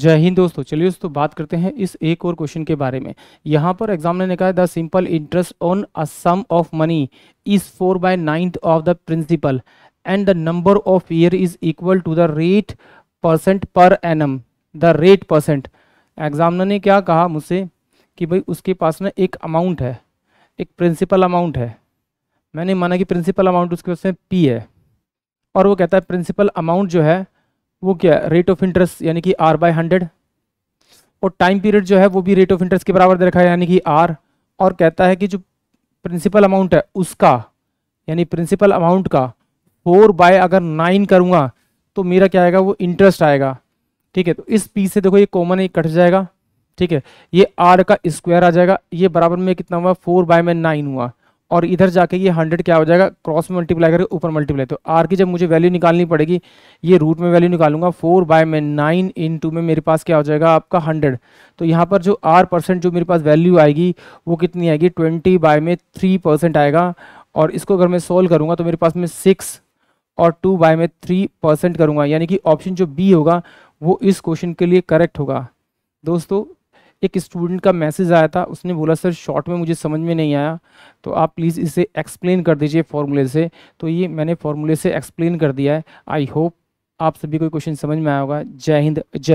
जय हिंद दोस्तों चलिए दोस्तों बात करते हैं इस एक और क्वेश्चन के बारे में यहाँ पर एग्जाम ने कहा the simple interest on a sum of money is four by ninth of the principal and the number of year is equal to the rate percent per annum the rate percent examiner ने क्या कहा मुझसे कि भाई उसके पास ना एक amount है एक प्रिंसिपल अमाउंट है मैंने माना कि प्रिंसिपल अमाउंट उसके पास में पी है और वो कहता है प्रिंसिपल अमाउंट जो है वो क्या है रेट ऑफ इंटरेस्ट यानी कि आर बाय हंड्रेड और टाइम पीरियड जो है वो भी रेट ऑफ इंटरेस्ट के बराबर दे रखा है यानी कि आर और कहता है कि जो प्रिंसिपल अमाउंट है उसका यानी प्रिंसिपल अमाउंट का फोर बाय अगर नाइन करूँगा तो मेरा क्या आएगा वो इंटरेस्ट आएगा ठीक है तो इस पी से देखो ये कॉमन ही कट जाएगा ठीक है ये आर का स्क्वायर आ जाएगा ये बराबर में कितना हुआ फोर बाय में नाइन हुआ और इधर जाके ये हंड्रेड क्या हो जाएगा क्रॉस में मल्टीप्लाई करके ऊपर मल्टीप्लाई तो आर की जब मुझे वैल्यू निकालनी पड़ेगी ये रूट में वैल्यू निकालूंगा फोर बाय में नाइन इन टू में मेरे पास क्या हो जाएगा आपका हंड्रेड तो यहाँ पर जो आर परसेंट जो मेरे पास वैल्यू आएगी वो कितनी आएगी ट्वेंटी बाय में थ्री परसेंट आएगा और इसको अगर मैं सोल्व करूँगा तो मेरे पास में सिक्स और टू बाय में थ्री परसेंट करूँगा यानी कि ऑप्शन जो बी होगा वो इस क्वेश्चन के लिए करेक्ट होगा दोस्तों एक स्टूडेंट का मैसेज आया था उसने बोला सर शॉर्ट में मुझे समझ में नहीं आया तो आप प्लीज़ इसे एक्सप्लेन कर दीजिए फॉर्मूले से तो ये मैंने फॉर्मूले से एक्सप्लेन कर दिया है आई होप आप सभी को क्वेश्चन समझ में आया होगा जय हिंद जय